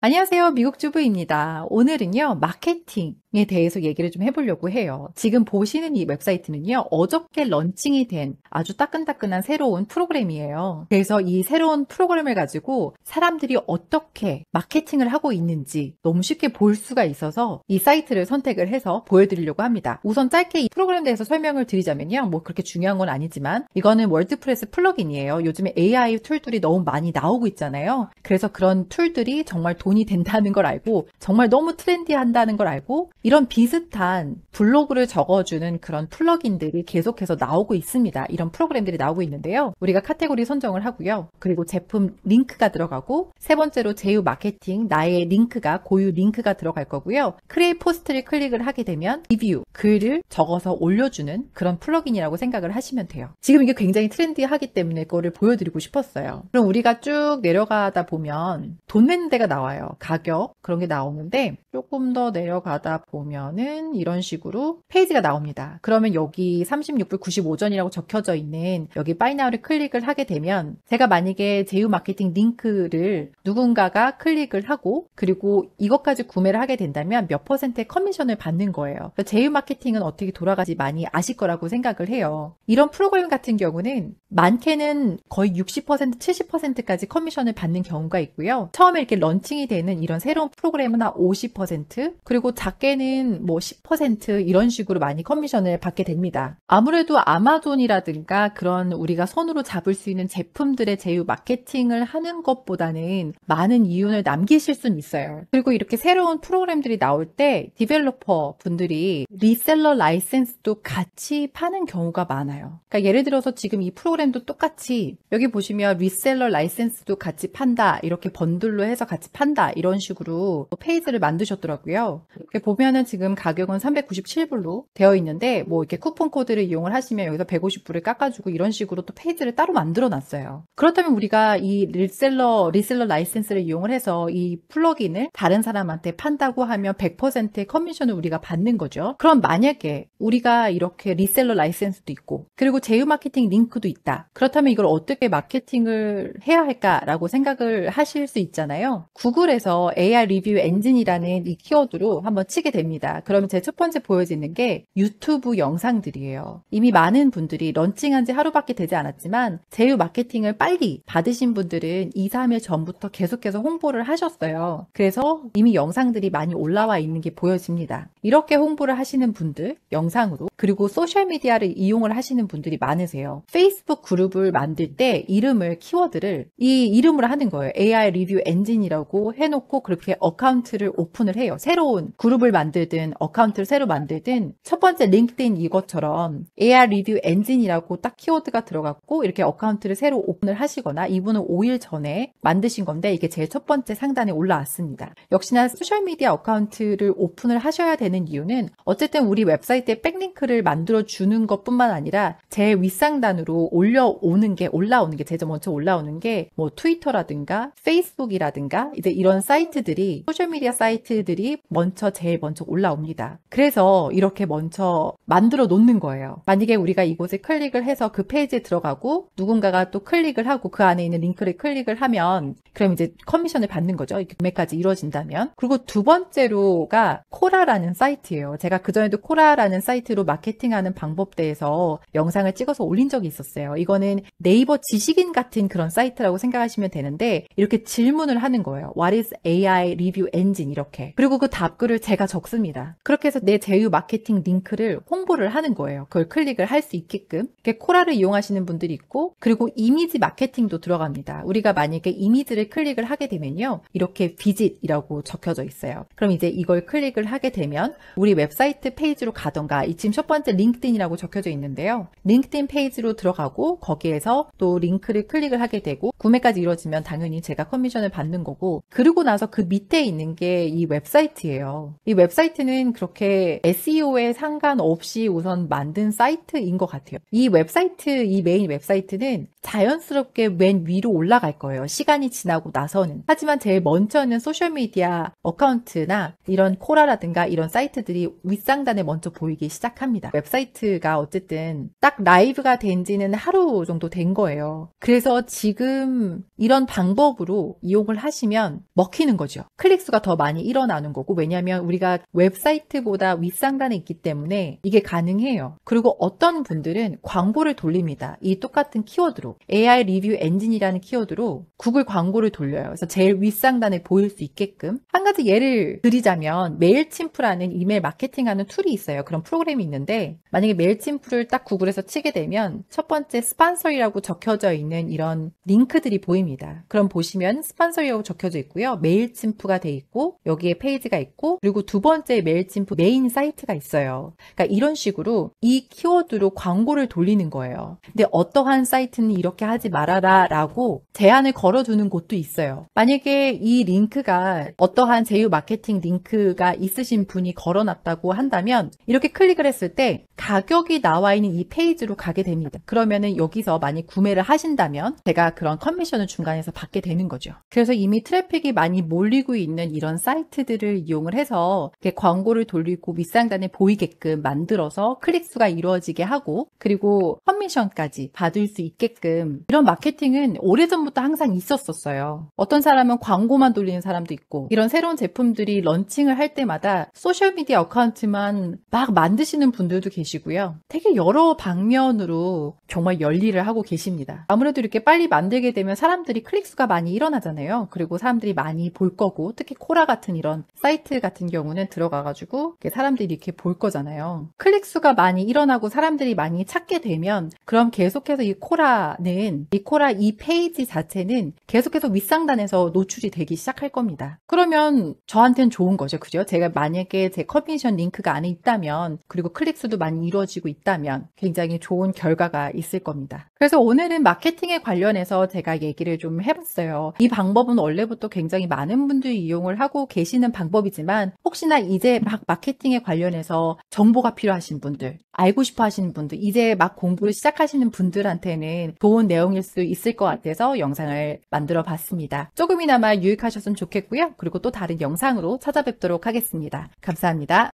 안녕하세요. 미국 주부입니다. 오늘은요, 마케팅에 대해서 얘기를 좀 해보려고 해요. 지금 보시는 이 웹사이트는요, 어저께 런칭이 된 아주 따끈따끈한 새로운 프로그램이에요. 그래서 이 새로운 프로그램을 가지고 사람들이 어떻게 마케팅을 하고 있는지 너무 쉽게 볼 수가 있어서 이 사이트를 선택을 해서 보여드리려고 합니다. 우선 짧게 이 프로그램에 대해서 설명을 드리자면요, 뭐 그렇게 중요한 건 아니지만 이거는 월드프레스 플러긴이에요. 요즘에 AI 툴들이 너무 많이 나오고 있잖아요. 그래서 그런 툴들이 정말 도 돈이 된다는 걸 알고 정말 너무 트렌디한다는 걸 알고 이런 비슷한 블로그를 적어주는 그런 플러인들이 계속해서 나오고 있습니다. 이런 프로그램들이 나오고 있는데요. 우리가 카테고리 선정을 하고요. 그리고 제품 링크가 들어가고 세 번째로 제휴 마케팅 나의 링크가 고유 링크가 들어갈 거고요. 크레이 포스트를 클릭을 하게 되면 리뷰 글을 적어서 올려주는 그런 플러인이라고 생각을 하시면 돼요. 지금 이게 굉장히 트렌디하기 때문에 그거를 보여드리고 싶었어요. 그럼 우리가 쭉 내려가다 보면 돈 내는 데가 나와요. 나와요. 가격 그런 게 나오는데 조금 더 내려가다 보면은 이런 식으로 페이지가 나옵니다. 그러면 여기 36불 95전이라고 적혀져 있는 여기 파이나우를 클릭을 하게 되면 제가 만약에 제휴 마케팅 링크를 누군가가 클릭을 하고 그리고 이것까지 구매를 하게 된다면 몇 퍼센트의 커미션을 받는 거예요. 제휴 마케팅은 어떻게 돌아가지 많이 아실 거라고 생각을 해요. 이런 프로그램 같은 경우는 많게는 거의 60% 70%까지 커미션을 받는 경우가 있고요. 처음에 이렇게 런칭이 되는 이런 새로운 프로그램은 한50% 그리고 작게는 뭐10% 이런 식으로 많이 커미션을 받게 됩니다. 아무래도 아마존이라든가 그런 우리가 손으로 잡을 수 있는 제품들의 제휴 마케팅을 하는 것보다는 많은 이윤을 남기실 수는 있어요. 그리고 이렇게 새로운 프로그램들이 나올 때 디벨로퍼 분들이 리셀러 라이센스도 같이 파는 경우가 많아요. 그러니까 예를 들어서 지금 이 프로그램도 똑같이 여기 보시면 리셀러 라이센스도 같이 판다 이렇게 번들로 해서 같이 판다 한다 이런 식으로 페이지를 만드셨더라고요. 이렇게 보면은 지금 가격은 397불로 되어 있는데 뭐 이렇게 쿠폰 코드를 이용을 하시면 여기서 150불을 깎아주고 이런 식으로 또 페이지를 따로 만들어 놨어요. 그렇다면 우리가 이 리셀러 리셀러 라이센스를 이용을 해서 이 플러인을 다른 사람한테 판다고 하면 100%의 커미션을 우리가 받는 거죠. 그럼 만약에 우리가 이렇게 리셀러 라이센스도 있고 그리고 제휴 마케팅 링크도 있다. 그렇다면 이걸 어떻게 마케팅을 해야 할까라고 생각을 하실 수 있잖아요. 구글 구글에서 a r 리뷰 엔진이라는 이 키워드로 한번 치게 됩니다. 그러면 제 첫 번째 보여지는 게 유튜브 영상들이에요. 이미 많은 분들이 런칭한 지 하루밖에 되지 않았지만 제휴 마케팅을 빨리 받으신 분들은 2, 3일 전부터 계속해서 홍보를 하셨어요. 그래서 이미 영상들이 많이 올라와 있는 게 보여집니다. 이렇게 홍보를 하시는 분들 영상으로 그리고 소셜미디어를 이용을 하시는 분들이 많으세요. 페이스북 그룹을 만들 때 이름을 키워드를 이 이름으로 하는 거예요. AI 리뷰 엔진이라고 해놓고 그렇게 어카운트를 오픈을 해요. 새로운 그룹을 만들든 어카운트를 새로 만들든 첫 번째 링크드인 이것처럼 a r 리뷰 엔진이라고 딱 키워드가 들어갔고 이렇게 어카운트를 새로 오픈을 하시거나 이분은 5일 전에 만드신 건데 이게 제일첫 번째 상단에 올라왔습니다. 역시나 소셜미디어 어카운트를 오픈을 하셔야 되는 이유는 어쨌든 우리 웹사이트에 백링크를 만들어 주는 것뿐만 아니라 제 윗상단으로 올려오는 게 올라오는 게 제일 먼저 올라오는 게 뭐 트위터라든가 페이스북이라든가 이제 이런 이런 사이트들이 소셜미디어 사이트들이 먼저 제일 먼저 올라옵니다. 그래서 이렇게 먼저 만들어 놓는 거예요. 만약에 우리가 이곳에 클릭을 해서 그 페이지에 들어가고 누군가가 또 클릭을 하고 그 안에 있는 링크를 클릭을 하면 그럼 이제 커미션을 받는 거죠. 금매까지 이루어진다면. 그리고 두 번째로가 코라라는 사이트예요. 제가 그전에도 코라라는 사이트로 마케팅하는 방법 대해서 영상을 찍어서 올린 적이 있었어요. 이거는 네이버 지식인 같은 그런 사이트라고 생각하시면 되는데 이렇게 질문을 하는 거예요. What is AI Review Engine 이렇게. 그리고 그 답글을 제가 적습니다. 그렇게 해서 내 제휴 마케팅 링크를 홍보를 하는 거예요. 그걸 클릭을 할 수 있게끔. 이렇게 코라를 이용하시는 분들이 있고 그리고 이미지 마케팅도 들어갑니다. 우리가 만약에 이미지를 클릭을 하게 되면요. 이렇게 비짓이라고 적혀져 있어요. 그럼 이제 이걸 클릭을 하게 되면 우리 웹사이트 페이지로 가던가 이 지금 첫 번째 링크인이라고 적혀져 있는데요. 링크인 페이지로 들어가고 거기에서 또 링크를 클릭을 하게 되고 구매까지 이루어지면 당연히 제가 커미션을 받는 거고 그리고 나서 그 밑에 있는 게 이 웹사이트예요. 이 웹사이트는 그렇게 SEO에 상관없이 우선 만든 사이트인 것 같아요. 이 웹사이트, 이 메인 웹사이트는 자연스럽게 맨 위로 올라갈 거예요. 시간이 지나 지나고 나서는. 하지만 제일 먼저는 소셜미디어 어카운트나 이런 코라라든가 이런 사이트들이 윗상단에 먼저 보이기 시작합니다. 웹사이트가 어쨌든 딱 라이브가 된 지는 하루 정도 된 거예요. 그래서 지금 이런 방법으로 이용을 하시면 먹히는 거죠. 클릭수가 더 많이 일어나는 거고 왜냐하면 우리가 웹사이트보다 윗상단에 있기 때문에 이게 가능해요. 그리고 어떤 분들은 광고를 돌립니다. 이 똑같은 키워드로 AI 리뷰 엔진이라는 키워드로 구글 광고 요거를 돌려요. 그래서 제일 윗상단에 보일 수 있게끔. 한 가지 예를 드리자면 메일침프라는 이메일 마케팅하는 툴이 있어요. 그런 프로그램이 있는데 만약에 메일침프를 딱 구글에서 치게 되면 첫 번째 스판서이라고 적혀져 있는 이런 링크들이 보입니다. 그럼 보시면 스판서이라고 적혀져 있고요. 메일침프가 돼 있고 여기에 페이지가 있고 그리고 두 번째 메일침프 메인 사이트가 있어요. 그러니까 이런 식으로 이 키워드로 광고를 돌리는 거예요. 근데 어떠한 사이트는 이렇게 하지 말아라 라고 제한을 걸어두는 곳 곳도 있어요. 만약에 이 링크가 어떠한 제휴 마케팅 링크가 있으신 분이 걸어놨다고 한다면 이렇게 클릭을 했을 때 가격이 나와 있는 이 페이지로 가게 됩니다. 그러면은 여기서 많이 구매를 하신다면 제가 그런 커미션을 중간에서 받게 되는 거죠. 그래서 이미 트래픽이 많이 몰리고 있는 이런 사이트들을 이용을 해서 광고를 돌리고 밑상단에 보이게끔 만들어서 클릭수가 이루어지게 하고 그리고 커미션까지 받을 수 있게끔 이런 마케팅은 오래전부터 항상 있었었어요. 있어요. 어떤 사람은 광고만 돌리는 사람도 있고 이런 새로운 제품들이 런칭을 할 때마다 소셜미디어 어카운트만 막 만드시는 분들도 계시고요. 되게 여러 방면으로 정말 열일을 하고 계십니다. 아무래도 이렇게 빨리 만들게 되면 사람들이 클릭수가 많이 일어나잖아요. 그리고 사람들이 많이 볼 거고 특히 코라 같은 이런 사이트 같은 경우는 들어가가지고 사람들이 이렇게 볼 거잖아요. 클릭수가 많이 일어나고 사람들이 많이 찾게 되면 그럼 계속해서 이 코라는 이 코라 이 페이지 자체는 계속해서 계속 윗상단에서 노출이 되기 시작할 겁니다. 그러면 저한테는 좋은 거죠. 그죠? 제가 만약에 제커피션 링크가 안에 있다면 그리고 클릭수도 많이 이루어지고 있다면 굉장히 좋은 결과가 있을 겁니다. 그래서 오늘은 마케팅에 관련해서 제가 얘기를 좀 해봤어요. 이 방법은 원래부터 굉장히 많은 분들이 이용을 하고 계시는 방법이지만 혹시나 이제 막 마케팅에 관련해서 정보가 필요하신 분들 알고 싶어 하시는 분들, 이제 막 공부를 시작하시는 분들한테는 좋은 내용일 수 있을 것 같아서 영상을 만들어 봤습니다. 조금이나마 유익하셨으면 좋겠고요. 그리고 또 다른 영상으로 찾아뵙도록 하겠습니다. 감사합니다.